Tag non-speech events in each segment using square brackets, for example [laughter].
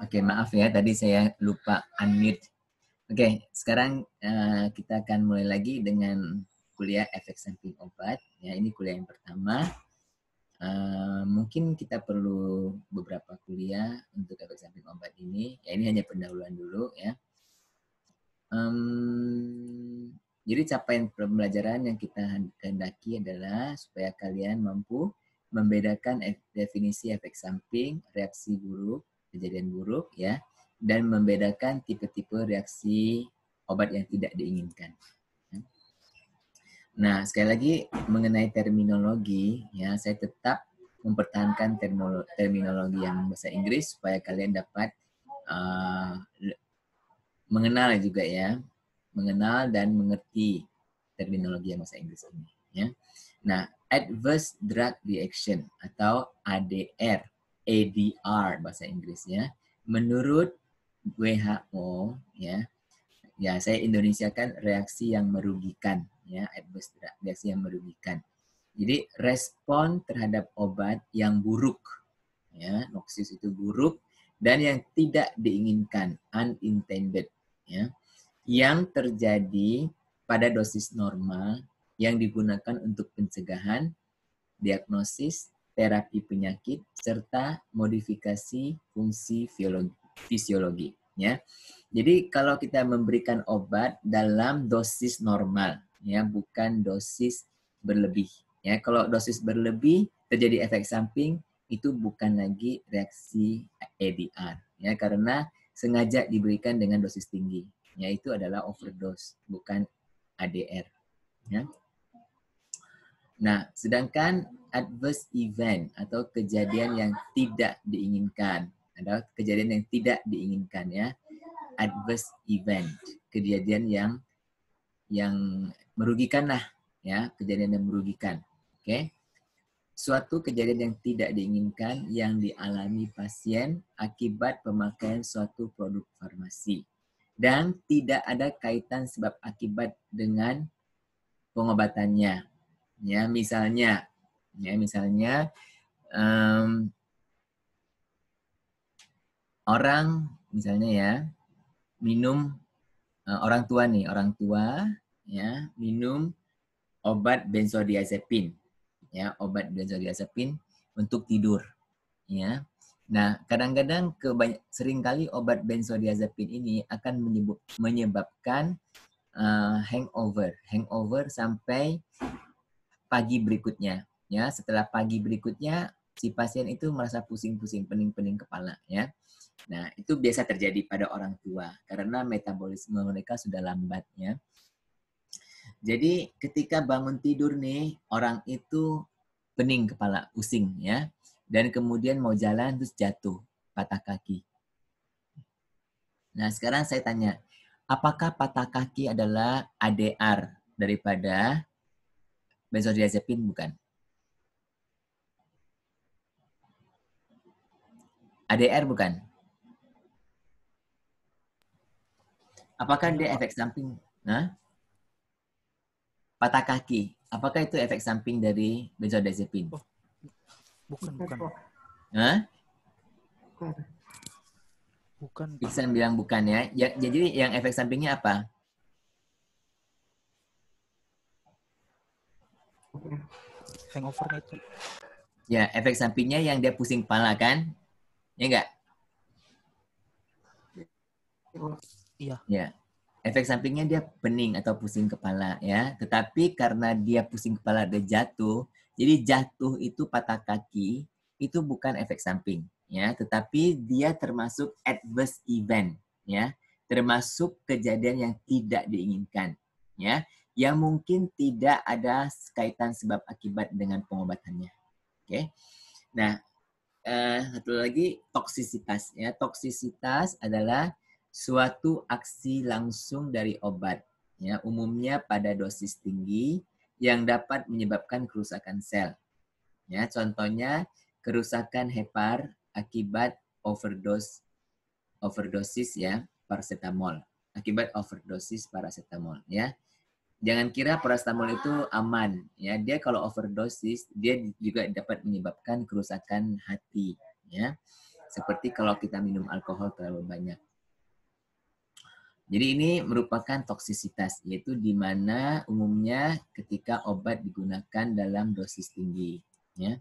Oke, okay, maaf ya tadi saya lupa unmute. Oke, okay, sekarang uh, kita akan mulai lagi dengan kuliah efek samping obat. Ya, ini kuliah yang pertama. Uh, mungkin kita perlu beberapa kuliah untuk efek samping obat ini. Ya, ini hanya pendahuluan dulu ya. Um, jadi capaian pembelajaran yang kita kehendaki adalah supaya kalian mampu membedakan e-, definisi efek samping, reaksi buruk, kejadian buruk ya dan membedakan tipe-tipe reaksi obat yang tidak diinginkan. Nah, sekali lagi mengenai terminologi ya saya tetap mempertahankan terminologi yang bahasa Inggris supaya kalian dapat uh, mengenal juga ya, mengenal dan mengerti terminologi yang bahasa Inggris ini ya. Nah, adverse drug reaction atau ADR ADR bahasa Inggrisnya. Menurut WHO ya, ya saya Indonesia kan reaksi yang merugikan ya, adverse reaksi yang merugikan. Jadi respon terhadap obat yang buruk ya, noksis itu buruk dan yang tidak diinginkan unintended ya yang terjadi pada dosis normal yang digunakan untuk pencegahan, diagnosis, terapi penyakit, serta modifikasi fungsi fisiologi. Ya. Jadi kalau kita memberikan obat dalam dosis normal, ya bukan dosis berlebih. Ya, kalau dosis berlebih terjadi efek samping itu bukan lagi reaksi ADR ya karena sengaja diberikan dengan dosis tinggi yaitu adalah overdose bukan ADR ya Nah, sedangkan adverse event atau kejadian yang tidak diinginkan adalah kejadian yang tidak diinginkan ya. Adverse event, kejadian yang yang merugikan lah ya, kejadian yang merugikan. Oke. Okay? Suatu kejadian yang tidak diinginkan yang dialami pasien akibat pemakaian suatu produk farmasi dan tidak ada kaitan sebab akibat dengan pengobatannya ya misalnya ya misalnya um, orang misalnya ya minum uh, orang tua nih orang tua ya minum obat benzodiazepin ya obat benzodiazepin untuk tidur ya nah kadang-kadang seringkali obat benzodiazepin ini akan menyebabkan uh, hangover hangover sampai pagi berikutnya ya setelah pagi berikutnya si pasien itu merasa pusing-pusing pening-pening kepala ya nah itu biasa terjadi pada orang tua karena metabolisme mereka sudah lambat ya jadi ketika bangun tidur nih orang itu pening kepala pusing ya dan kemudian mau jalan terus jatuh patah kaki nah sekarang saya tanya apakah patah kaki adalah ADR daripada benzodiazepin bukan. ADR bukan. Apakah dia efek samping? Nah, patah kaki. Apakah itu efek samping dari benzodiazepin? Oh, bukan, bukan. Nah, Bukan. Iksan bilang bukan ya. ya. Jadi yang efek sampingnya apa? Hangover itu ya efek sampingnya yang dia pusing kepala kan ya enggak iya ya efek sampingnya dia pening atau pusing kepala ya tetapi karena dia pusing kepala dia jatuh jadi jatuh itu patah kaki itu bukan efek samping ya tetapi dia termasuk adverse event ya termasuk kejadian yang tidak diinginkan ya yang mungkin tidak ada kaitan sebab akibat dengan pengobatannya. Oke. Okay? Nah, uh, satu lagi toksisitas ya. Toksisitas adalah suatu aksi langsung dari obat ya, umumnya pada dosis tinggi yang dapat menyebabkan kerusakan sel. Ya, contohnya kerusakan hepar akibat overdose overdosis ya paracetamol akibat overdosis paracetamol ya jangan kira paracetamol itu aman ya dia kalau overdosis dia juga dapat menyebabkan kerusakan hati ya seperti kalau kita minum alkohol terlalu banyak jadi ini merupakan toksisitas yaitu di mana umumnya ketika obat digunakan dalam dosis tinggi ya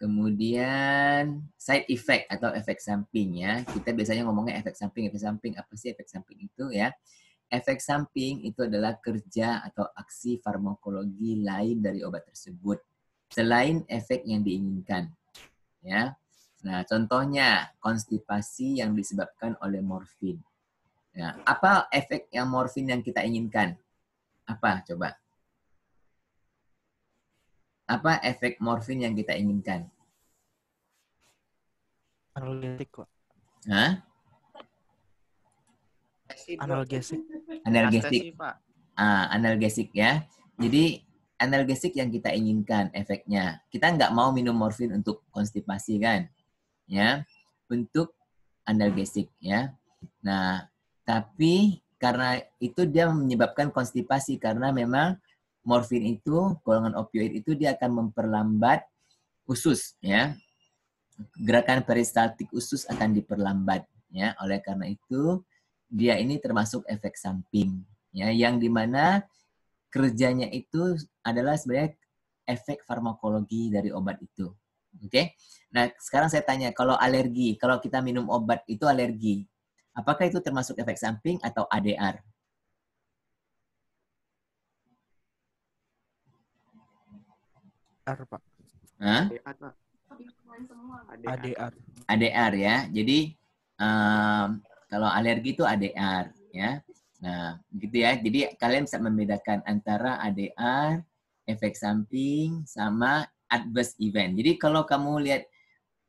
kemudian side effect atau efek samping ya kita biasanya ngomongnya efek samping efek samping apa sih efek samping itu ya Efek samping itu adalah kerja atau aksi farmakologi lain dari obat tersebut selain efek yang diinginkan. Ya. Nah, contohnya konstipasi yang disebabkan oleh morfin. Ya, apa efek yang morfin yang kita inginkan? Apa coba? Apa efek morfin yang kita inginkan? Analgetik Pak. Hah? analgesik analgesik ah analgesik ya jadi analgesik yang kita inginkan efeknya kita nggak mau minum morfin untuk konstipasi kan ya untuk analgesik ya nah tapi karena itu dia menyebabkan konstipasi karena memang morfin itu golongan opioid itu dia akan memperlambat usus ya gerakan peristaltik usus akan diperlambat ya oleh karena itu dia ini termasuk efek samping ya yang dimana kerjanya itu adalah sebenarnya efek farmakologi dari obat itu oke okay? nah sekarang saya tanya kalau alergi kalau kita minum obat itu alergi apakah itu termasuk efek samping atau ADR ADR pak Hah? ADR ADR ya jadi um, kalau alergi itu ADR ya. Nah, gitu ya. Jadi kalian bisa membedakan antara ADR, efek samping sama adverse event. Jadi kalau kamu lihat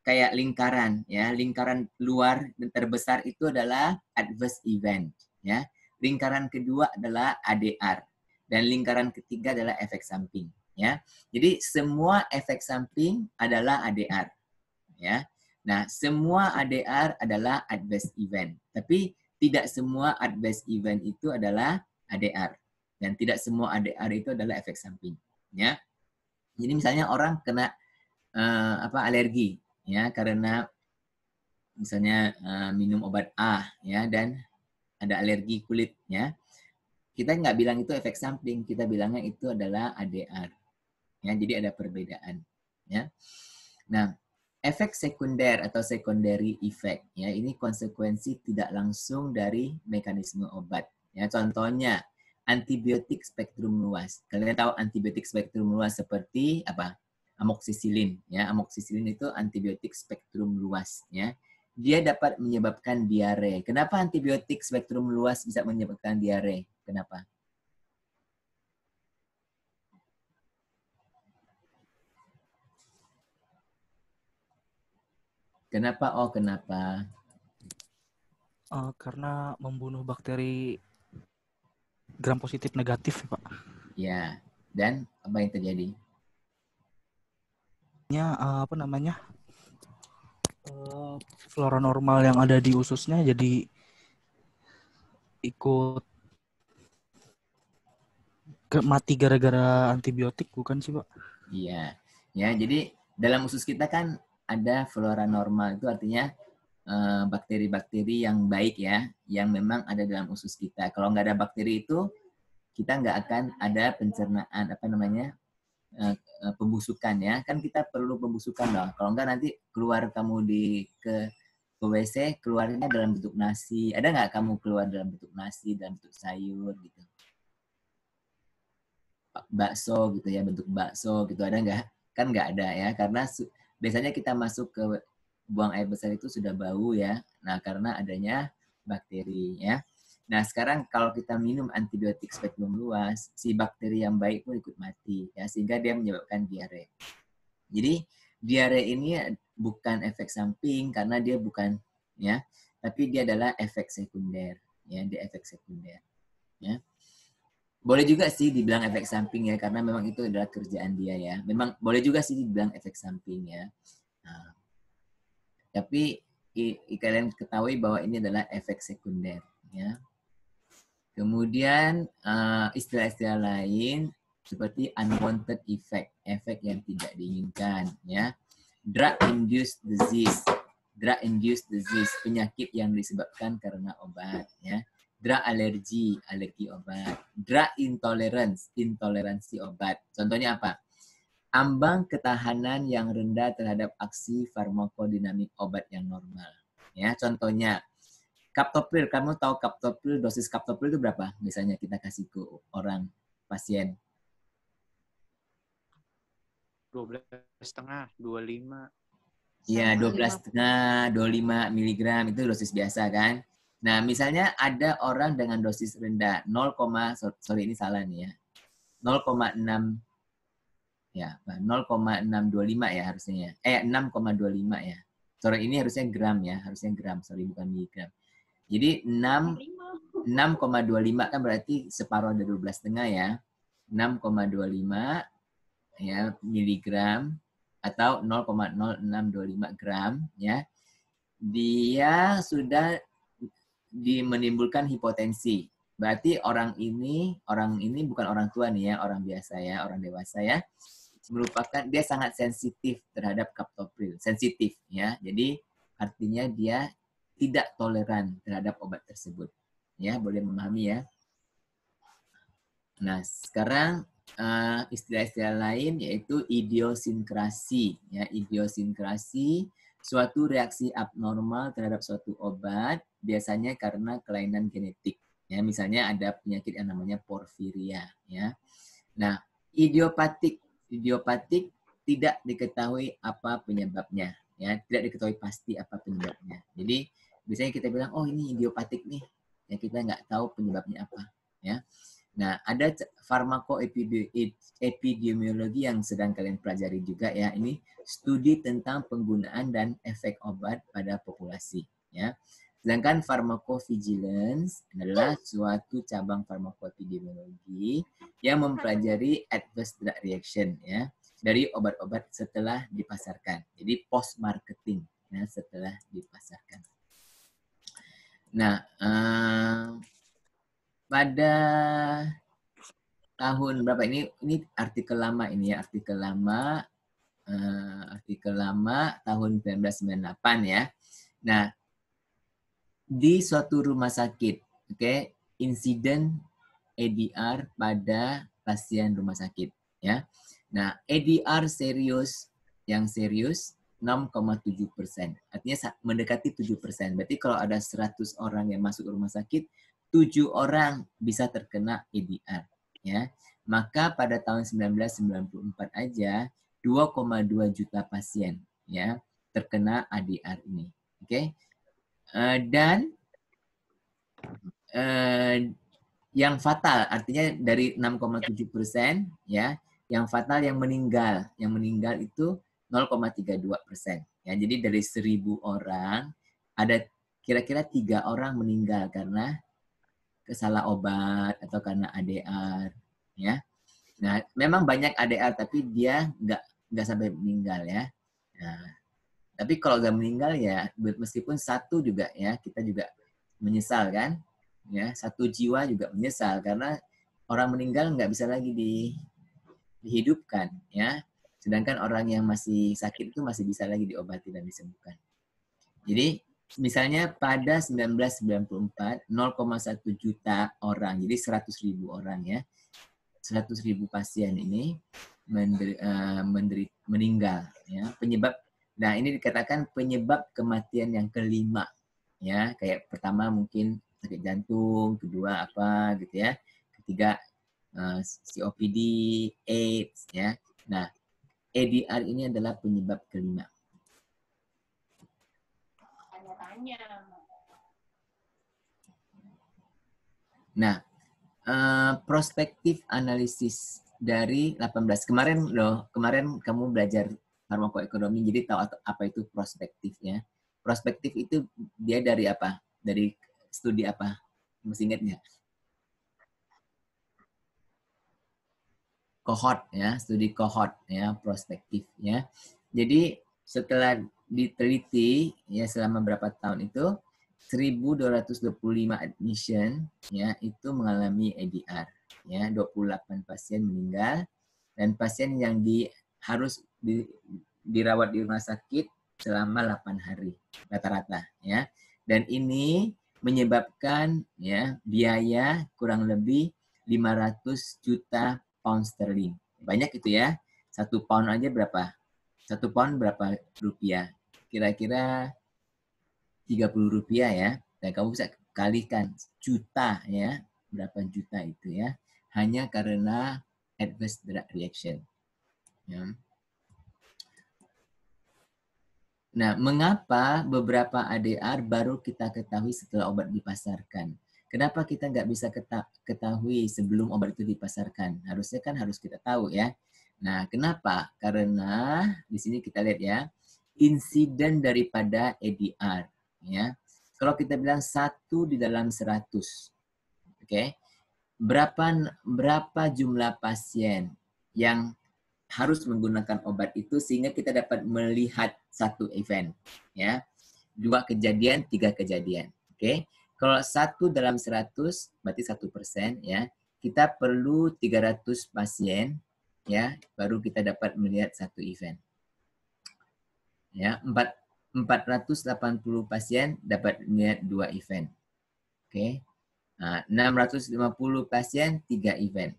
kayak lingkaran ya, lingkaran luar dan terbesar itu adalah adverse event ya. Lingkaran kedua adalah ADR dan lingkaran ketiga adalah efek samping ya. Jadi semua efek samping adalah ADR ya. Nah, semua ADR adalah adverse event tapi tidak semua adverse event itu adalah ADR dan tidak semua ADR itu adalah efek samping ya. Jadi misalnya orang kena uh, apa alergi ya karena misalnya uh, minum obat A ya dan ada alergi kulit ya. Kita nggak bilang itu efek samping, kita bilangnya itu adalah ADR. Ya, jadi ada perbedaan ya. Nah, efek sekunder atau secondary effect ya ini konsekuensi tidak langsung dari mekanisme obat ya contohnya antibiotik spektrum luas kalian tahu antibiotik spektrum luas seperti apa Amoxicillin, ya Amoxicillin itu antibiotik spektrum luas ya dia dapat menyebabkan diare kenapa antibiotik spektrum luas bisa menyebabkan diare kenapa Kenapa? Oh, kenapa? Uh, karena membunuh bakteri gram positif negatif, ya, Pak. Ya, dan apa yang terjadi? Ya, uh, apa namanya? Uh, flora normal yang ada di ususnya jadi ikut mati gara-gara antibiotik bukan sih pak? Iya, ya jadi dalam usus kita kan ada flora normal itu artinya eh, bakteri-bakteri yang baik ya, yang memang ada dalam usus kita. Kalau nggak ada bakteri itu, kita nggak akan ada pencernaan apa namanya eh, eh, pembusukan ya. Kan kita perlu pembusukan loh. Kalau nggak nanti keluar kamu di ke ke WC keluarnya dalam bentuk nasi. Ada nggak kamu keluar dalam bentuk nasi, dan bentuk sayur gitu? Bakso gitu ya, bentuk bakso gitu ada nggak? Kan nggak ada ya, karena biasanya kita masuk ke buang air besar itu sudah bau ya. Nah, karena adanya bakteri ya. Nah, sekarang kalau kita minum antibiotik spektrum luas, si bakteri yang baik pun ikut mati ya sehingga dia menyebabkan diare. Jadi, diare ini bukan efek samping karena dia bukan ya, tapi dia adalah efek sekunder ya, dia efek sekunder ya boleh juga sih dibilang efek samping ya karena memang itu adalah kerjaan dia ya memang boleh juga sih dibilang efek samping ya nah, tapi i, i, kalian ketahui bahwa ini adalah efek sekunder ya kemudian istilah eh, istilah-istilah lain seperti unwanted effect efek yang tidak diinginkan ya drug induced disease drug induced disease penyakit yang disebabkan karena obat ya drug alergi, alergi obat. Drug intolerance, intoleransi obat. Contohnya apa? Ambang ketahanan yang rendah terhadap aksi farmakodinamik obat yang normal. Ya, contohnya kaptopril, kamu tahu kaptopril dosis kaptopril itu berapa? Misalnya kita kasih ke orang pasien. 12 setengah, 25. Iya, 12 setengah, 25 miligram itu dosis biasa kan? Nah, misalnya ada orang dengan dosis rendah 0, sorry ini salah nih ya. 0,6 ya 0,625 ya harusnya ya. eh 6,25 ya sorry ini harusnya gram ya harusnya gram sorry bukan miligram jadi 6 6,25 kan berarti separuh dari 12 setengah ya 6,25 ya miligram atau 0,0625 gram ya dia sudah di menimbulkan hipotensi. Berarti orang ini, orang ini bukan orang tua nih ya, orang biasa ya, orang dewasa ya. Merupakan dia sangat sensitif terhadap kaptopril, sensitif ya. Jadi artinya dia tidak toleran terhadap obat tersebut. Ya, boleh memahami ya. Nah, sekarang eh, istilah-istilah uh, lain yaitu idiosinkrasi ya, idiosinkrasi Suatu reaksi abnormal terhadap suatu obat biasanya karena kelainan genetik. Ya, misalnya ada penyakit yang namanya porfiria. Ya. Nah, idiopatik, idiopatik tidak diketahui apa penyebabnya. Ya, tidak diketahui pasti apa penyebabnya. Jadi biasanya kita bilang, oh ini idiopatik nih. Ya kita nggak tahu penyebabnya apa. Ya. Nah, ada farmakoepidemiologi yang sedang kalian pelajari juga ya. Ini studi tentang penggunaan dan efek obat pada populasi ya. Sedangkan farmakovigilance adalah suatu cabang farmakoepidemiologi yang mempelajari adverse drug reaction ya dari obat-obat setelah dipasarkan. Jadi post marketing nah ya, setelah dipasarkan. Nah, uh, pada tahun berapa ini ini artikel lama ini ya artikel lama uh, artikel lama tahun 1998 ya. Nah di suatu rumah sakit, oke okay, insiden EDR pada pasien rumah sakit ya. Nah EDR serius yang serius 6,7 persen, artinya mendekati 7 persen. Berarti kalau ada 100 orang yang masuk rumah sakit, tujuh orang bisa terkena EDR. Ya. Maka pada tahun 1994 aja 2,2 juta pasien ya terkena ADR ini. Oke. Okay? Uh, eh, dan uh, yang fatal artinya dari 6,7 persen ya yang fatal yang meninggal yang meninggal itu 0,32 persen ya jadi dari seribu orang ada kira-kira tiga -kira orang meninggal karena salah obat atau karena ADR ya. Nah, memang banyak ADR tapi dia nggak nggak sampai meninggal ya. Nah, tapi kalau nggak meninggal ya, meskipun satu juga ya kita juga menyesal kan, ya satu jiwa juga menyesal karena orang meninggal nggak bisa lagi di, dihidupkan ya. Sedangkan orang yang masih sakit itu masih bisa lagi diobati dan disembuhkan. Jadi misalnya pada 1994 0,1 juta orang, jadi 100 ribu orang ya, 100 ribu pasien ini menderi, uh, menderi, meninggal. Ya. Penyebab, nah ini dikatakan penyebab kematian yang kelima, ya kayak pertama mungkin sakit jantung, kedua apa gitu ya, ketiga uh, eh, COPD, AIDS ya. Nah, ADR ini adalah penyebab kelima. Nah, uh, prospektif analisis dari 18. Kemarin loh, kemarin kamu belajar farmakoekonomi, jadi tahu apa itu prospektifnya. Prospektif itu dia dari apa? Dari studi apa? Masih ingat nggak? Kohort ya, studi cohort ya, prospektif ya. Jadi setelah diteliti ya selama berapa tahun itu 1225 admission ya itu mengalami ADR ya 28 pasien meninggal dan pasien yang di harus di, dirawat di rumah sakit selama 8 hari rata-rata ya dan ini menyebabkan ya biaya kurang lebih 500 juta pound sterling banyak itu ya satu pound aja berapa satu pound berapa rupiah kira-kira 30 rupiah ya. Dan nah, kamu bisa kalikan juta ya, berapa juta itu ya. Hanya karena adverse drug reaction. Ya. Nah, mengapa beberapa ADR baru kita ketahui setelah obat dipasarkan? Kenapa kita nggak bisa ketahui sebelum obat itu dipasarkan? Harusnya kan harus kita tahu ya. Nah, kenapa? Karena di sini kita lihat ya, insiden daripada edr ya. Kalau kita bilang satu di dalam seratus Oke. Okay? Berapa berapa jumlah pasien yang harus menggunakan obat itu sehingga kita dapat melihat satu event ya. Dua kejadian, tiga kejadian. Oke. Okay? Kalau satu dalam seratus berarti satu persen ya. Kita perlu tiga ratus pasien ya baru kita dapat melihat satu event ya 4 480 pasien dapat melihat dua event oke okay. nah, 650 pasien tiga event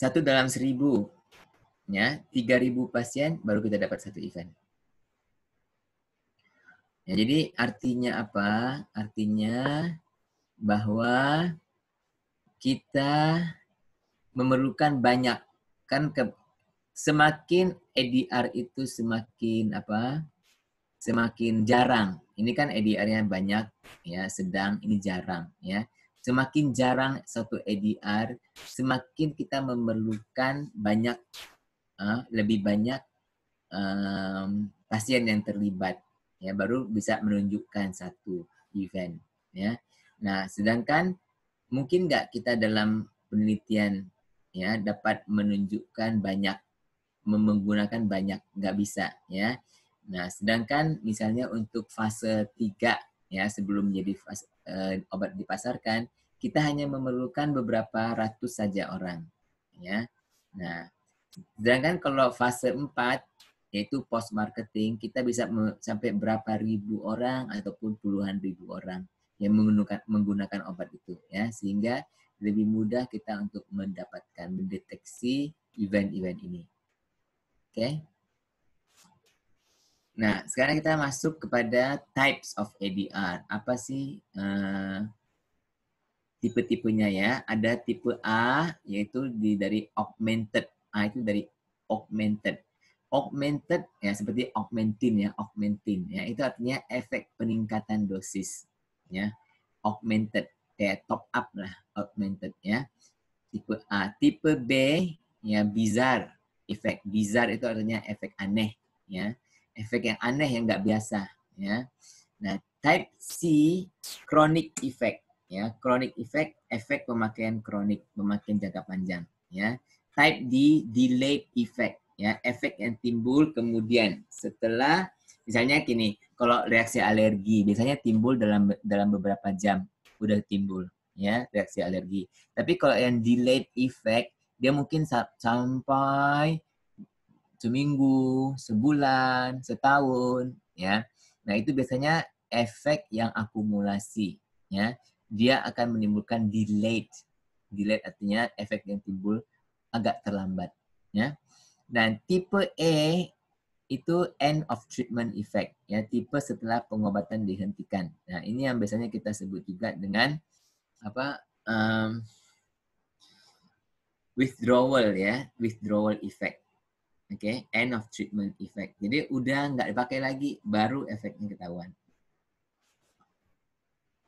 satu dalam seribu ya 3000 pasien baru kita dapat satu event ya jadi artinya apa artinya bahwa kita memerlukan banyak kan ke, semakin EDR itu semakin apa? Semakin jarang. Ini kan EDR-nya banyak ya, sedang ini jarang ya. Semakin jarang satu EDR, semakin kita memerlukan banyak uh, lebih banyak um, pasien yang terlibat ya baru bisa menunjukkan satu event ya. Nah, sedangkan mungkin nggak kita dalam penelitian ya dapat menunjukkan banyak menggunakan banyak nggak bisa ya nah sedangkan misalnya untuk fase 3 ya sebelum jadi fase, e, eh, obat dipasarkan kita hanya memerlukan beberapa ratus saja orang ya nah sedangkan kalau fase 4 yaitu post marketing kita bisa sampai berapa ribu orang ataupun puluhan ribu orang yang menggunakan menggunakan obat itu ya sehingga lebih mudah kita untuk mendapatkan mendeteksi event-event ini Oke. Okay. Nah, sekarang kita masuk kepada types of ADR. Apa sih uh, tipe-tipenya ya? Ada tipe A, yaitu di, dari augmented. A itu dari augmented. Augmented, ya seperti augmentin ya, augmentin. Ya, itu artinya efek peningkatan dosis. Ya, augmented, kayak top up lah, augmented ya. Tipe A. Tipe B, ya bizarre efek bizar itu artinya efek aneh ya efek yang aneh yang nggak biasa ya nah type C chronic effect ya chronic effect efek pemakaian kronik pemakaian jangka panjang ya type D delayed effect ya efek yang timbul kemudian setelah misalnya gini kalau reaksi alergi biasanya timbul dalam dalam beberapa jam udah timbul ya reaksi alergi tapi kalau yang delayed effect dia mungkin sampai seminggu, sebulan, setahun, ya. Nah, itu biasanya efek yang akumulasi, ya. Dia akan menimbulkan delayed. Delayed artinya efek yang timbul agak terlambat, ya. Dan tipe E itu end of treatment effect, ya, tipe setelah pengobatan dihentikan. Nah, ini yang biasanya kita sebut juga dengan apa? Um, withdrawal ya, withdrawal effect. Oke, okay? end of treatment effect. Jadi udah nggak dipakai lagi, baru efeknya ketahuan.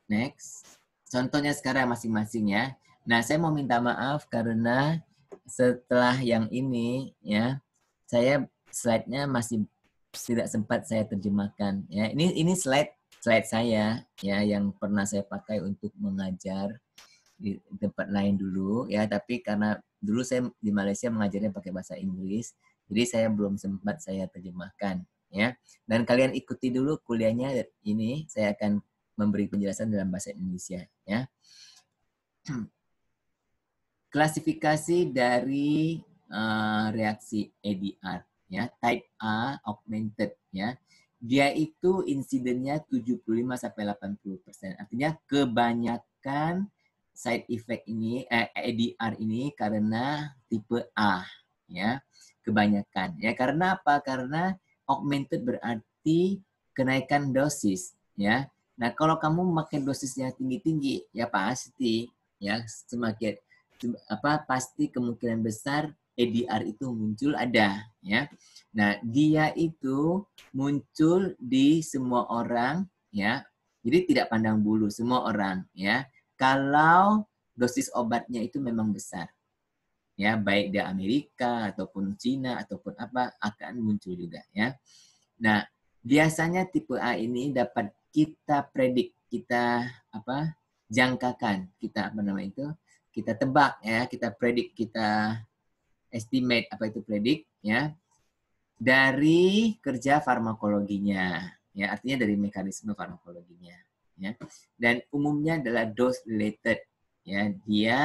Next. Contohnya sekarang masing-masing ya. Nah, saya mau minta maaf karena setelah yang ini ya, saya slide-nya masih tidak sempat saya terjemahkan ya. Ini ini slide slide saya ya yang pernah saya pakai untuk mengajar di tempat lain dulu ya, tapi karena dulu saya di Malaysia mengajarnya pakai bahasa Inggris, jadi saya belum sempat saya terjemahkan ya. Dan kalian ikuti dulu kuliahnya ini, saya akan memberi penjelasan dalam bahasa Indonesia ya. [clears throat] Klasifikasi dari uh, reaksi ADR ya, type A augmented ya. Dia itu insidennya 75 sampai 80%. Artinya kebanyakan side effect ini eh, ADR ini karena tipe A ya kebanyakan ya karena apa karena augmented berarti kenaikan dosis ya nah kalau kamu memakai dosisnya tinggi tinggi ya pasti ya semakin apa pasti kemungkinan besar ADR itu muncul ada ya nah dia itu muncul di semua orang ya jadi tidak pandang bulu semua orang ya kalau dosis obatnya itu memang besar. Ya, baik di Amerika ataupun Cina ataupun apa akan muncul juga ya. Nah, biasanya tipe A ini dapat kita predik, kita apa? jangkakan, kita apa nama itu? kita tebak ya, kita predik, kita estimate apa itu predik ya dari kerja farmakologinya ya artinya dari mekanisme farmakologinya ya. Dan umumnya adalah dose related ya. Dia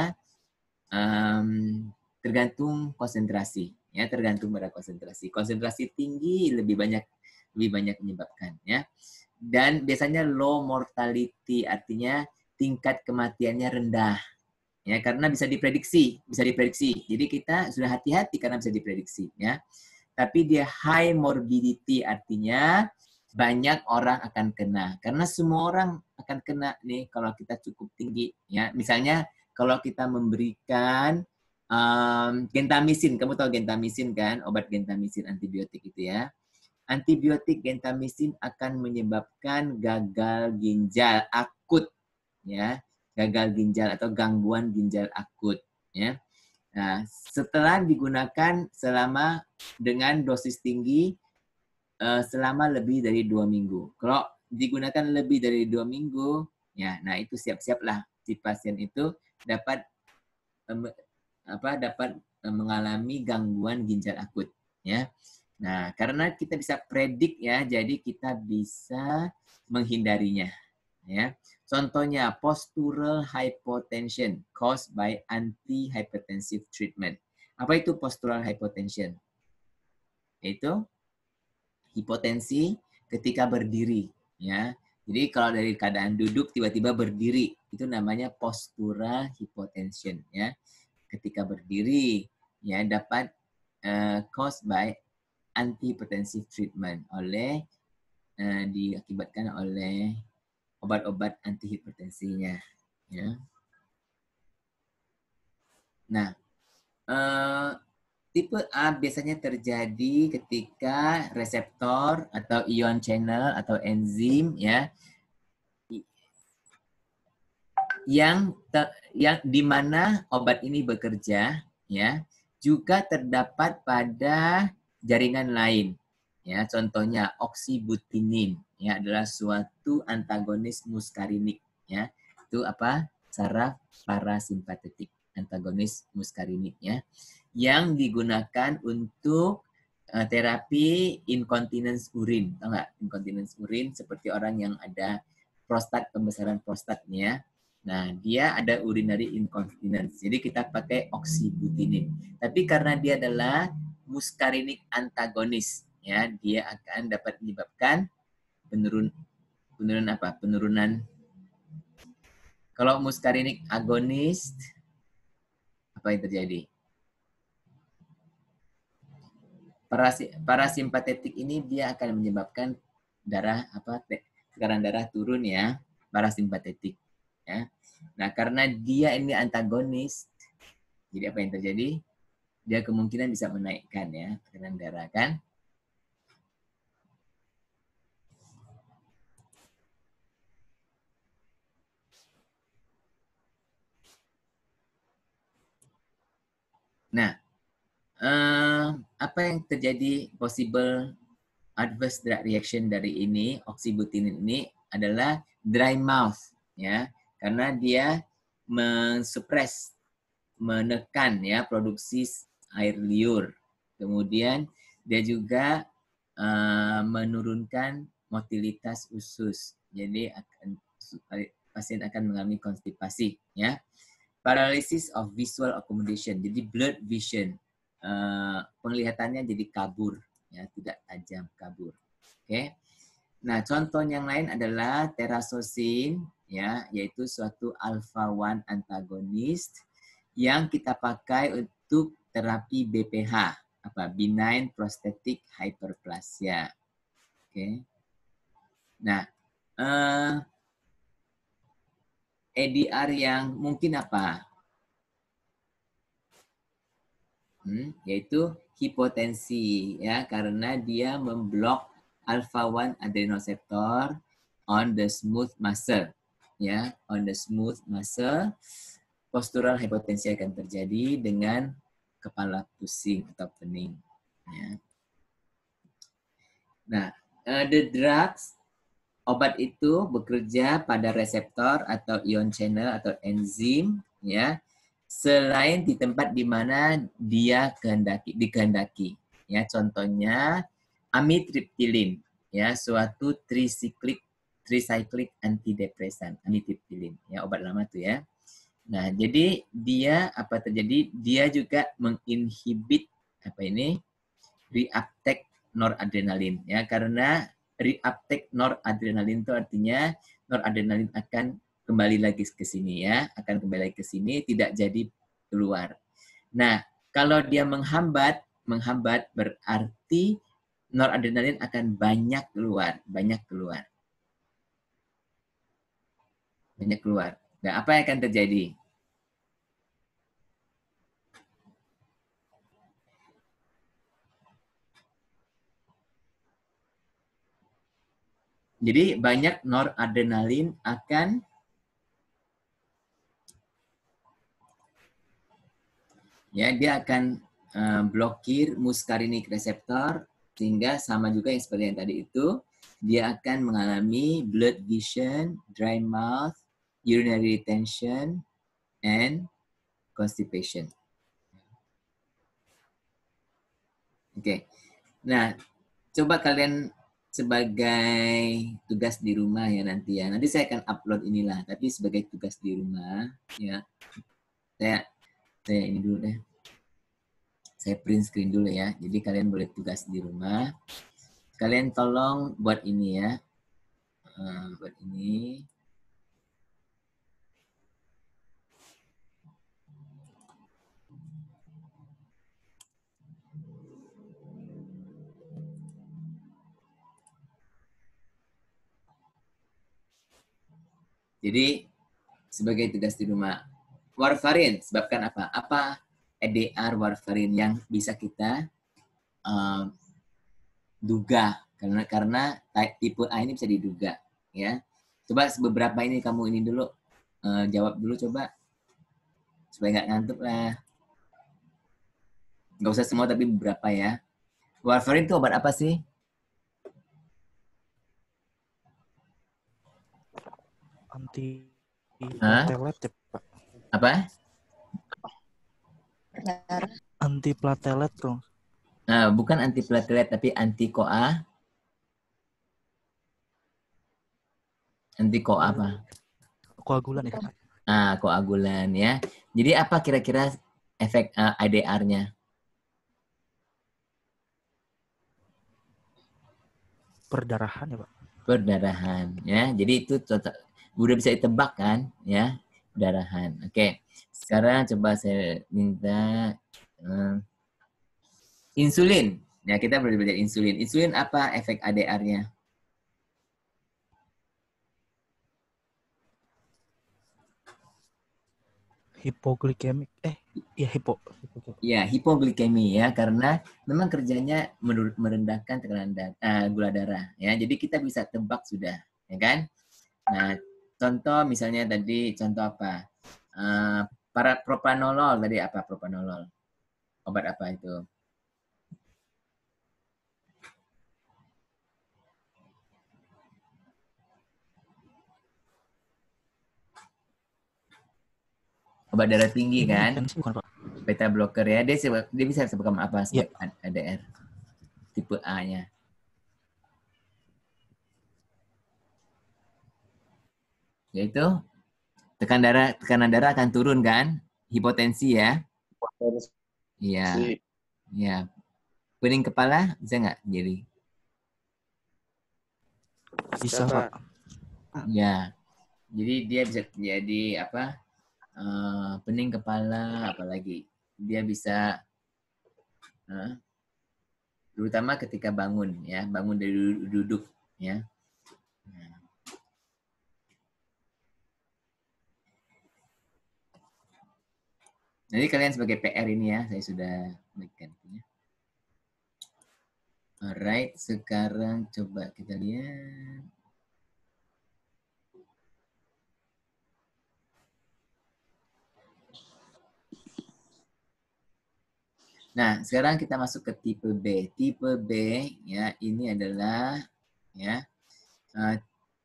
um, tergantung konsentrasi ya, tergantung pada konsentrasi. Konsentrasi tinggi lebih banyak lebih banyak menyebabkan ya. Dan biasanya low mortality artinya tingkat kematiannya rendah ya karena bisa diprediksi bisa diprediksi jadi kita sudah hati-hati karena bisa diprediksi ya tapi dia high morbidity artinya banyak orang akan kena karena semua orang akan kena nih kalau kita cukup tinggi ya. Misalnya kalau kita memberikan um, gentamisin, kamu tahu gentamisin kan, obat gentamisin antibiotik itu ya. Antibiotik gentamisin akan menyebabkan gagal ginjal akut ya, gagal ginjal atau gangguan ginjal akut ya. Nah, setelah digunakan selama dengan dosis tinggi eh, selama lebih dari dua minggu. Kalau digunakan lebih dari dua minggu, ya, nah itu siap-siaplah si pasien itu dapat apa dapat mengalami gangguan ginjal akut, ya. Nah, karena kita bisa predik ya, jadi kita bisa menghindarinya, ya. Contohnya postural hypotension caused by antihypertensive treatment. Apa itu postural hypotension? Itu hipotensi ketika berdiri ya. Jadi kalau dari keadaan duduk tiba-tiba berdiri, itu namanya postura hipotension ya. Ketika berdiri ya dapat uh, caused by antihypertensive treatment oleh uh, diakibatkan oleh obat-obat antihipertensinya ya. Nah, uh, Tipe A biasanya terjadi ketika reseptor atau ion channel atau enzim ya yang te, yang di mana obat ini bekerja ya juga terdapat pada jaringan lain ya contohnya oksibutinin ya adalah suatu antagonis muskarinik ya itu apa saraf parasimpatetik antagonis muskarinik ya yang digunakan untuk uh, terapi incontinence urin, tau nggak? urin seperti orang yang ada prostat pembesaran prostatnya. Nah, dia ada urinary incontinence. Jadi kita pakai oksibutinin. Tapi karena dia adalah muskarinik antagonis, ya, dia akan dapat menyebabkan penurun penurunan apa? Penurunan kalau muskarinik agonis apa yang terjadi? parasimpatetik ini dia akan menyebabkan darah apa tekanan darah turun ya parasimpatetik ya nah karena dia ini antagonis jadi apa yang terjadi dia kemungkinan bisa menaikkan ya tekanan darah kan nah Eh, apa yang terjadi possible adverse drug reaction dari ini oksibutinin ini adalah dry mouth ya karena dia mensupres menekan ya produksi air liur kemudian dia juga uh, menurunkan motilitas usus jadi akan, eh, pasien akan mengalami konstipasi ya paralysis of visual accommodation jadi blurred vision uh, penglihatannya jadi kabur, ya tidak tajam kabur. Oke. Okay? Nah, contoh yang lain adalah terasosin, ya, yaitu suatu alpha 1 antagonist yang kita pakai untuk terapi BPH, apa benign prostatic hyperplasia. Oke. Okay. Nah, eh, EDR yang mungkin apa? hmm, yaitu hipotensi ya karena dia memblok alpha 1 adrenoceptor on the smooth muscle ya on the smooth muscle postural hipotensi akan terjadi dengan kepala pusing atau pening ya. Nah, uh, the drugs obat itu bekerja pada reseptor atau ion channel atau enzim ya selain di tempat di mana dia kehendaki dikehendaki. Ya, contohnya amitriptilin, ya, suatu trisiklik tricyclic antidepresan, amitriptilin, ya obat lama tuh ya. Nah, jadi dia apa terjadi? Dia juga menginhibit apa ini? reuptake noradrenalin ya karena reuptake noradrenalin itu artinya noradrenalin akan kembali lagi ke sini ya, akan kembali ke sini, tidak jadi keluar. Nah, kalau dia menghambat, menghambat berarti noradrenalin akan banyak keluar, banyak keluar. Banyak keluar. Nah, apa yang akan terjadi? Jadi banyak noradrenalin akan ya dia akan uh, blokir muscarinic reseptor sehingga sama juga yang seperti yang tadi itu dia akan mengalami blood vision, dry mouth, urinary retention, and constipation. Oke, okay. nah coba kalian sebagai tugas di rumah ya nanti ya. Nanti saya akan upload inilah, tapi sebagai tugas di rumah ya. Saya saya ini dulu deh saya print screen dulu ya. Jadi kalian boleh tugas di rumah. Kalian tolong buat ini ya. Uh, buat ini. Jadi sebagai tugas di rumah. Warfarin sebabkan apa? Apa EDR warfarin yang bisa kita uh, duga karena karena tipe A ini bisa diduga ya coba beberapa ini kamu ini dulu uh, jawab dulu coba supaya nggak ngantuk lah nggak usah semua tapi beberapa ya warfarin itu obat apa sih anti platelet ya, pak apa anti platelet kok nah, eh, bukan anti platelet tapi anti koa anti koa apa koagulan ya ah koagulan ya jadi apa kira-kira efek uh, eh, IDR-nya perdarahan ya pak perdarahan ya jadi itu total, udah bisa ditebak kan ya darahan. Oke, okay. sekarang coba saya minta uh, insulin. Ya, kita perlu belajar insulin. Insulin apa efek ADR-nya? hipoglikemik eh ya hipo ya hipoglikemi ya karena memang kerjanya merendahkan tekanan uh, gula darah ya jadi kita bisa tebak sudah ya kan nah contoh misalnya tadi contoh apa? Uh, eh, para propanolol tadi apa propanolol? Obat apa itu? obat darah tinggi kan beta blocker ya dia dia bisa sebagai apa iya. sebab yeah. ADR tipe A nya yaitu tekan darah tekanan darah akan turun kan hipotensi ya iya. hipotensi ya iya pening kepala bisa nggak jadi bisa pak ya jadi dia bisa jadi apa uh, pening kepala apalagi dia bisa uh, terutama ketika bangun ya bangun dari duduk ya Jadi kalian sebagai PR ini ya, saya sudah menggantinya. Alright, sekarang coba kita lihat. Nah, sekarang kita masuk ke tipe B. Tipe B ya ini adalah ya eh,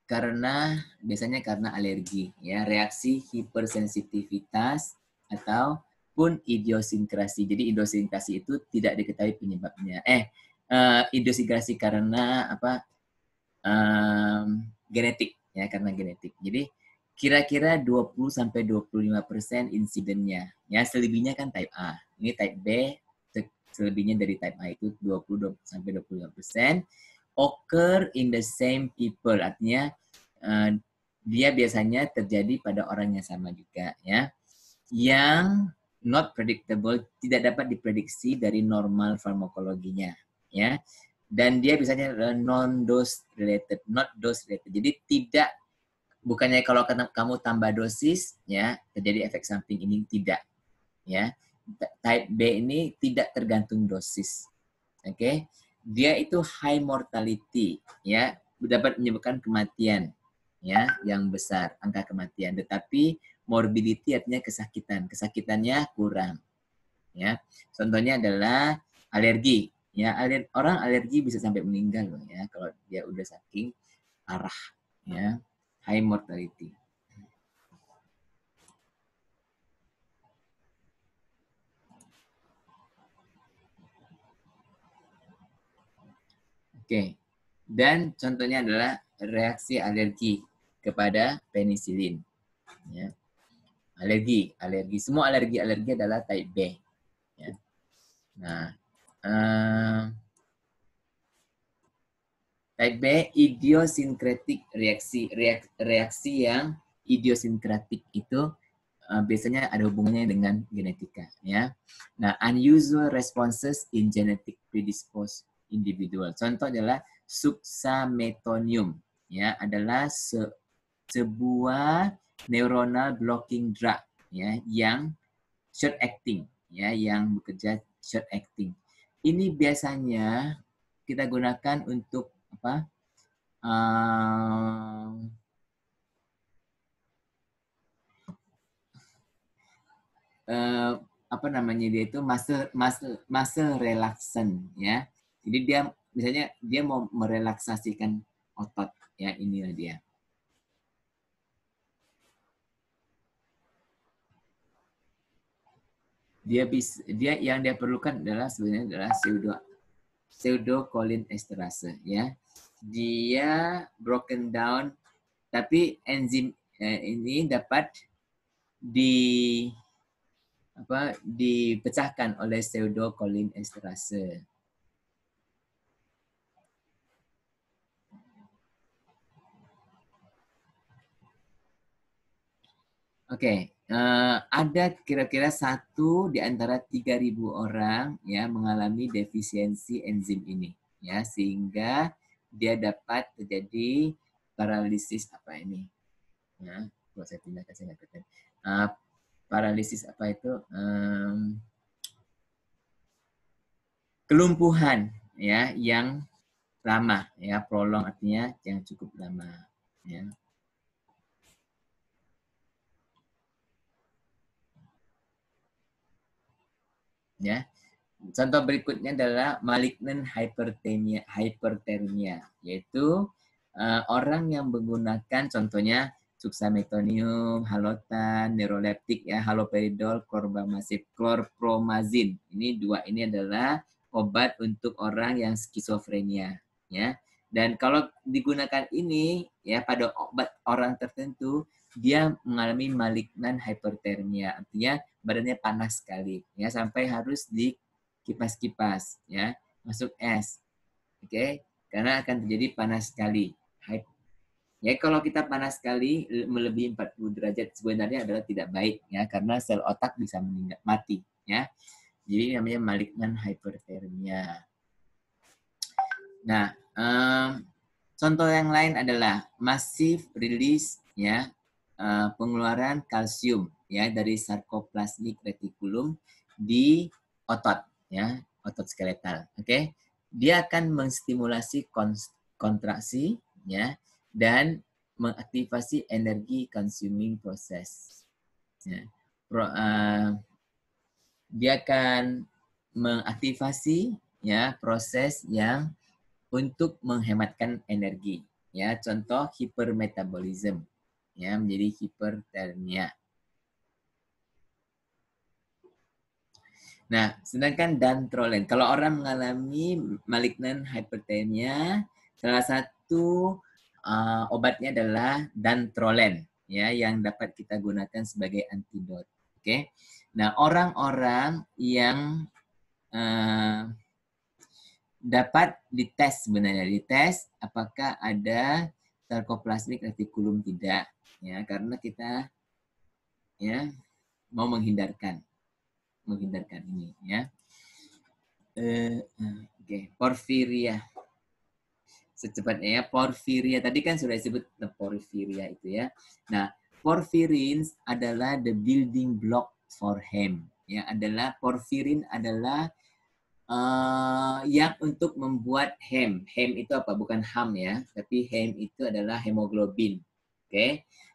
karena biasanya karena alergi ya reaksi hipersensitivitas atau pun idiosinkrasi. Jadi idiosinkrasi itu tidak diketahui penyebabnya. Eh, uh, eh, idiosinkrasi karena apa? Um, genetik ya, karena genetik. Jadi kira-kira 20 sampai 25% insidennya. Ya, selebihnya kan type A. Ini type B, selebihnya dari type A itu 20 sampai 25% occur in the same people. Artinya uh, dia biasanya terjadi pada orang yang sama juga ya. Yang not predictable, tidak dapat diprediksi dari normal farmakologinya, ya. Dan dia biasanya non dose related, not dose related. Jadi tidak bukannya kalau kamu tambah dosis, ya terjadi efek samping ini tidak, ya. Type B ini tidak tergantung dosis, oke? Okay? Dia itu high mortality, ya dapat menyebabkan kematian, ya yang besar angka kematian. Tetapi morbidity artinya kesakitan. Kesakitannya kurang. Ya. Contohnya adalah alergi. Ya, aler, orang alergi bisa sampai meninggal loh ya kalau dia udah saking parah ya. High mortality. Oke. Okay. Dan contohnya adalah reaksi alergi kepada penisilin. Ya alergi alergi semua alergi alergi adalah type B ya. nah uh, type B idiosinkratik reaksi reak, reaksi yang idiosinkratik itu uh, biasanya ada hubungannya dengan genetika ya nah unusual responses in genetic predisposed individual contoh adalah suksametonium ya adalah se sebuah neuronal blocking drug ya yang short acting ya yang bekerja short acting. Ini biasanya kita gunakan untuk apa? Um, uh, apa namanya dia itu muscle muscle muscle relaxation ya. Jadi dia misalnya dia mau merelaksasikan otot ya inilah dia. Dia bisa, dia yang dia perlukan adalah sebenarnya adalah pseudo pseudo colin esterase ya. Dia broken down tapi enzim eh, ini dapat di apa dipecahkan oleh pseudo colin esterase. Oke, okay. uh, eh, ada kira-kira satu di antara 3.000 orang ya mengalami defisiensi enzim ini ya sehingga dia dapat terjadi paralisis apa ini? Nah, ya, buat saya pindah ke sini uh, Paralisis apa itu? Um, kelumpuhan ya yang lama ya prolong artinya yang cukup lama ya. ya. Contoh berikutnya adalah malignant hyperthermia, hyperthermia yaitu uh, orang yang menggunakan contohnya subsametonium, halotan, neuroleptik ya, haloperidol, korbamazid, klorpromazin. Ini dua ini adalah obat untuk orang yang skizofrenia ya. Dan kalau digunakan ini ya pada obat orang tertentu dia mengalami malignant hyperthermia. Artinya badannya panas sekali ya sampai harus di kipas kipas ya masuk es oke okay? karena akan terjadi panas sekali ya kalau kita panas sekali melebihi 40 derajat sebenarnya adalah tidak baik ya karena sel otak bisa meninggal mati ya jadi namanya malignant hyperthermia nah um, contoh yang lain adalah massive release ya Eh, pengeluaran kalsium ya dari sarkoplasmik retikulum di otot ya, otot skeletal. Oke. Okay? Dia akan menstimulasi kontraksi ya dan mengaktifasi energi consuming proses. Ya. Pro, uh, dia akan mengaktifasi ya proses yang untuk menghematkan energi ya contoh hipermetabolisme ya menjadi hipertermia. Nah, sedangkan dantrolen, kalau orang mengalami malignant hypertermia, salah satu uh, obatnya adalah dantrolen ya yang dapat kita gunakan sebagai antidot. Oke. Okay? Nah, orang-orang yang uh, dapat dites sebenarnya dites apakah ada sarkoplasmik retikulum tidak ya karena kita ya mau menghindarkan menghindarkan ini ya eh, oke okay. porfiria secepatnya ya porfiria tadi kan sudah disebut the porfiria itu ya nah porphyrins adalah the building block for him ya adalah porphyrin adalah uh, yang untuk membuat hem. Hem itu apa? Bukan ham ya, tapi hem itu adalah hemoglobin. Oke. Okay?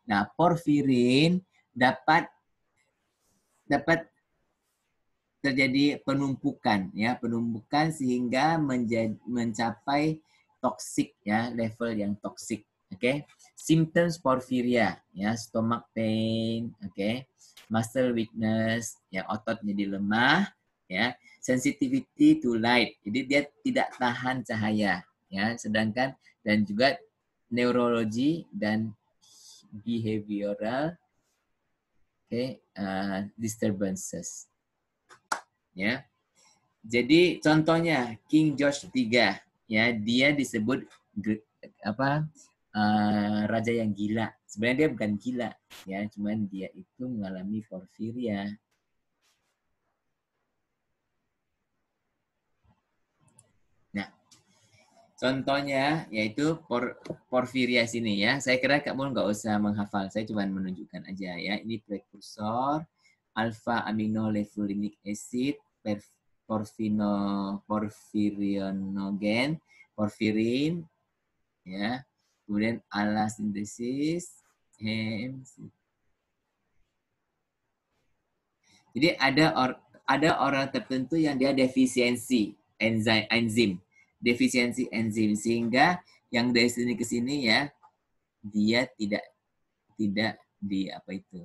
Nah, porfirin dapat dapat terjadi penumpukan ya, penumpukan sehingga menjadi, mencapai toksik ya, level yang toksik. Oke. Okay? Symptoms porfiria ya, stomach pain, oke. Okay? Muscle weakness, ya otot jadi lemah ya. Sensitivity to light. Jadi dia tidak tahan cahaya ya, sedangkan dan juga neurologi dan behavioral okay, uh, disturbances. Ya. Jadi contohnya King George III ya dia disebut apa uh, raja yang gila. Sebenarnya dia bukan gila ya, cuman dia itu mengalami porfiria Contohnya yaitu por, porfiria sini ya. Saya kira kamu nggak usah menghafal, saya cuma menunjukkan aja ya. Ini prekursor alfa levulinic acid porfino porfirionogen, porfirin ya. Kemudian ala sintesis hem jadi ada or, ada orang tertentu yang dia defisiensi enzim enzim defisiensi enzim sehingga yang dari sini ke sini ya dia tidak tidak di apa itu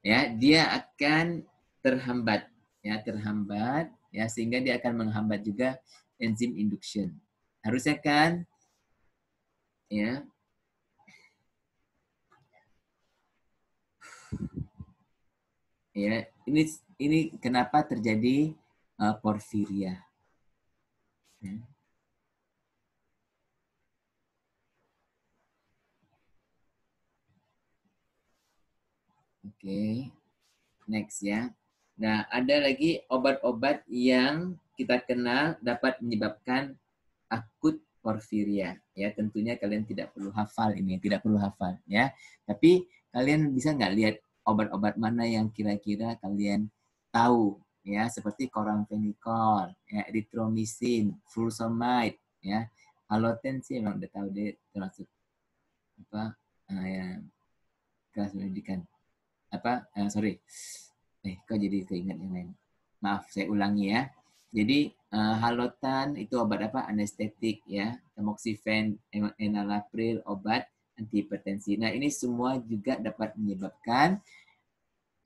ya dia akan terhambat ya terhambat ya sehingga dia akan menghambat juga enzim induction harusnya kan ya ya ini ini kenapa terjadi uh, porfiria. Ya. Oke, okay. next ya. Nah, ada lagi obat-obat yang kita kenal dapat menyebabkan akut porfiria. Ya, tentunya kalian tidak perlu hafal ini, tidak perlu hafal ya. Tapi kalian bisa nggak lihat obat-obat mana yang kira-kira kalian tahu ya seperti koramfenicol ya, eritromisin, furosemide, ya. Haloten sih emang udah tahu deh termasuk apa uh, ya, kelas pendidikan apa uh, sorry eh kok jadi keinget yang lain maaf saya ulangi ya jadi uh, halotan itu obat apa anestetik ya tamoxifen enalapril obat antihipertensi nah ini semua juga dapat menyebabkan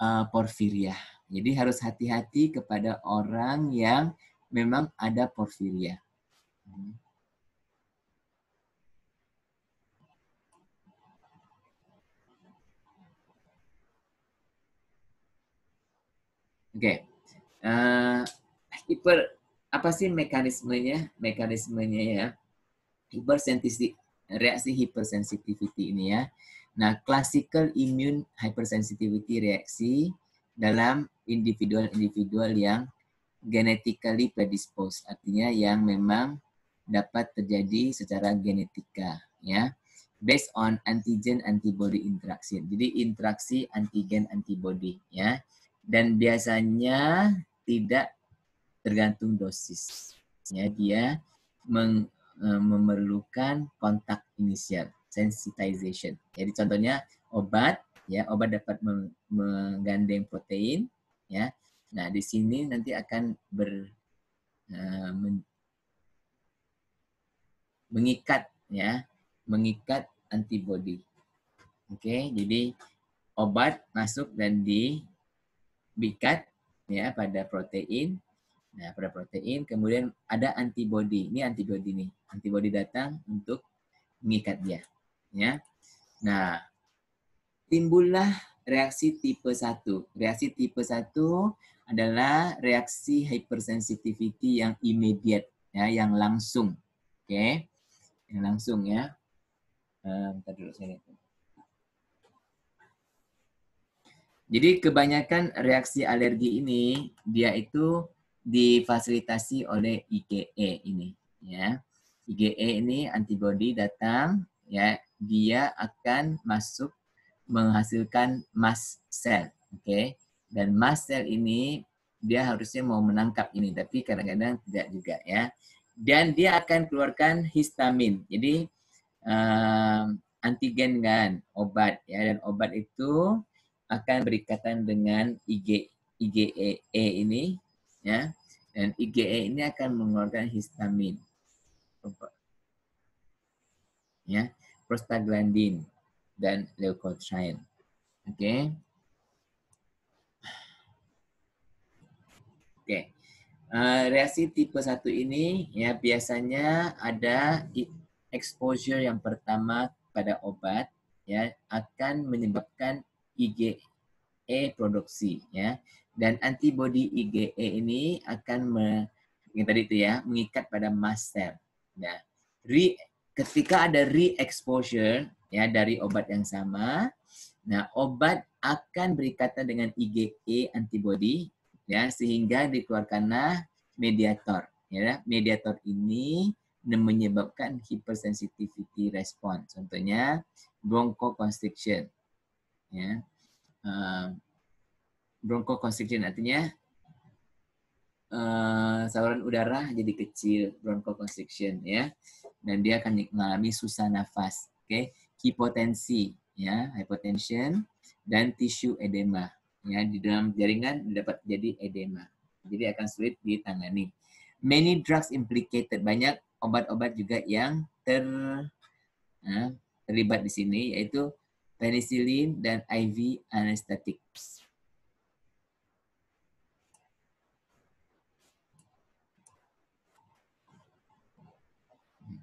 uh, porfiria jadi harus hati-hati kepada orang yang memang ada porfiria. Oke, okay. uh, eh, hiper apa sih mekanismenya? Mekanismenya ya hipersensitivity reaksi hipersensitivity ini ya. Nah, classical immune hypersensitivity reaksi dalam individual-individual yang genetically predisposed, artinya yang memang dapat terjadi secara genetika, ya, based on antigen antibody interaction. Jadi interaksi antigen antibody, ya, dan biasanya tidak tergantung dosis, ya, dia meng, e, memerlukan kontak inisial, sensitization. Jadi contohnya obat ya obat dapat menggandeng protein ya nah di sini nanti akan ber uh, men, mengikat ya mengikat antibody oke okay? jadi obat masuk dan diikat ya pada protein nah pada protein kemudian ada antibody ini antibody nih antibody datang untuk mengikat dia ya nah timbullah reaksi tipe 1. Reaksi tipe 1 adalah reaksi hypersensitivity yang immediate, ya, yang langsung. Oke, okay? yang langsung ya. kita eh, dulu saya lihat. Jadi kebanyakan reaksi alergi ini dia itu difasilitasi oleh IgE ini ya. IgE ini antibodi datang ya dia akan masuk menghasilkan mast cell, oke? Okay? Dan mast cell ini dia harusnya mau menangkap ini, tapi kadang-kadang tidak juga ya. Dan dia akan keluarkan histamin. Jadi uh, antigen kan obat ya dan obat itu akan berikatan dengan IG IgE e ini ya dan IgE e ini akan mengeluarkan histamin ya prostaglandin dan leukotrien, Oke. Okay. Oke. Uh, reaksi tipe 1 ini ya biasanya ada exposure yang pertama pada obat ya akan menyebabkan IgE produksi ya dan antibody IgE ini akan me, tadi itu ya mengikat pada mast Nah, re ketika ada re-exposure ya dari obat yang sama, nah obat akan berikatan dengan IgE antibody ya sehingga dikeluarkanlah mediator ya mediator ini menyebabkan hypersensitivity response contohnya bronchoconstriction ya uh, bronchoconstriction artinya uh, saluran udara jadi kecil, bronchoconstriction ya. Dan dia akan mengalami susah nafas, oke? Okay? Hipotensi ya, hypotension dan tissue edema ya di dalam jaringan dapat jadi edema. Jadi akan sulit ditangani. Many drugs implicated, banyak obat-obat juga yang ter ya, terlibat di sini yaitu penicillin dan IV anesthetics.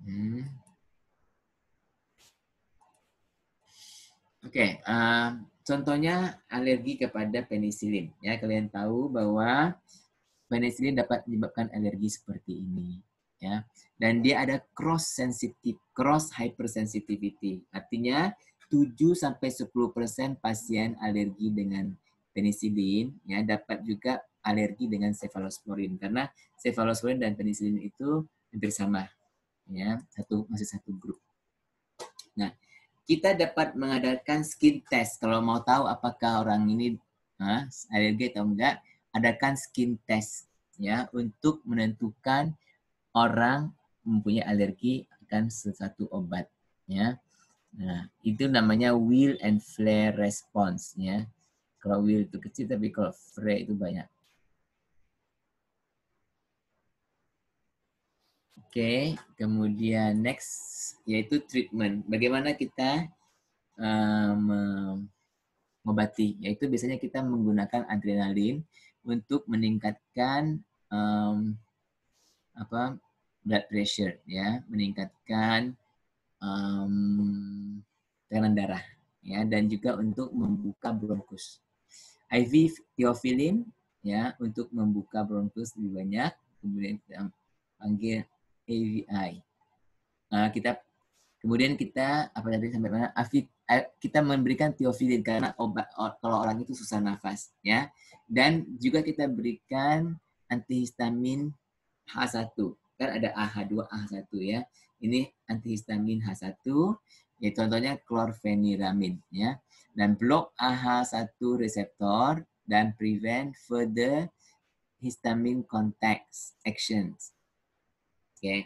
Hmm. Oke, okay, uh, eh, contohnya alergi kepada penisilin. Ya, kalian tahu bahwa penisilin dapat menyebabkan alergi seperti ini. Ya, dan dia ada cross sensitive, cross hypersensitivity. Artinya 7 sampai 10% pasien alergi dengan penisilin ya dapat juga alergi dengan cephalosporin karena cephalosporin dan penisilin itu hampir sama ya satu masih satu grup nah kita dapat mengadakan skin test kalau mau tahu apakah orang ini nah, alergi atau enggak adakan skin test ya untuk menentukan orang mempunyai alergi akan sesuatu obat ya nah itu namanya will and flare response ya kalau will itu kecil tapi kalau flare itu banyak Oke, okay. kemudian next yaitu treatment. Bagaimana kita um, mengobati? Yaitu biasanya kita menggunakan adrenalin untuk meningkatkan um, apa blood pressure ya, meningkatkan um, tekanan darah ya dan juga untuk membuka bronkus. IV theophylline ya untuk membuka bronkus lebih banyak kemudian panggil AVI. Uh, eh, kita kemudian kita apa tadi sampai mana? Afid, eh, kita memberikan tiofidin karena obat kalau orang itu susah nafas ya. Dan juga kita berikan antihistamin H1. Kan ada AH2, AH1 ya. Ini antihistamin H1 ya contohnya klorfeniramin ya. Dan blok AH1 reseptor dan prevent further histamine contact actions okay?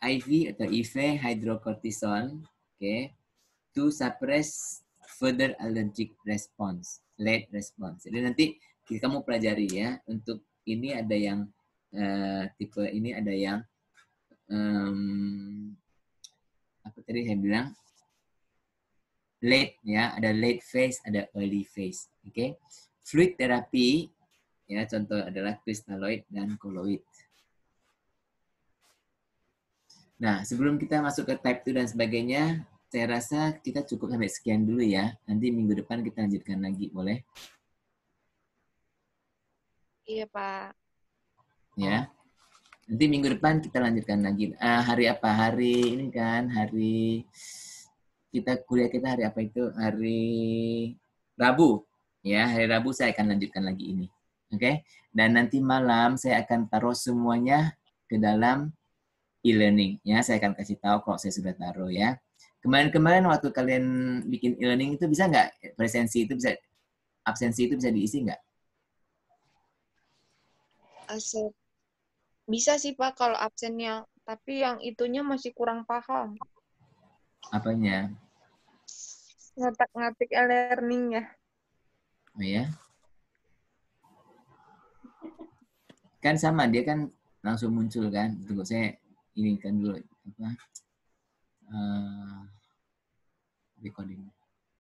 IV atau IV hydrocortisone, okay? To suppress further allergic response, late response. Jadi nanti kita mau pelajari ya. Untuk ini ada yang uh, tipe ini ada yang um, apa tadi saya bilang late ya, ada late phase, ada early phase. Oke. Okay? Fluid therapy ya contoh adalah kristaloid dan koloid. Nah, sebelum kita masuk ke type 2 dan sebagainya, saya rasa kita cukup sampai sekian dulu ya. Nanti minggu depan kita lanjutkan lagi, boleh? Iya, Pak. Ya. Nanti minggu depan kita lanjutkan lagi. Ah hari apa? Hari ini kan, hari kita kuliah kita hari apa itu? Hari Rabu. Ya, hari Rabu saya akan lanjutkan lagi ini. Oke? Okay? Dan nanti malam saya akan taruh semuanya ke dalam e-learning ya saya akan kasih tahu kalau saya sudah taruh ya kemarin-kemarin waktu kalian bikin e-learning itu bisa nggak presensi itu bisa absensi itu bisa diisi nggak bisa sih pak kalau absennya tapi yang itunya masih kurang paham apanya ngatik ngatik e learning ya. oh ya kan sama dia kan langsung muncul kan tunggu saya ini kan dulu apa uh, recording.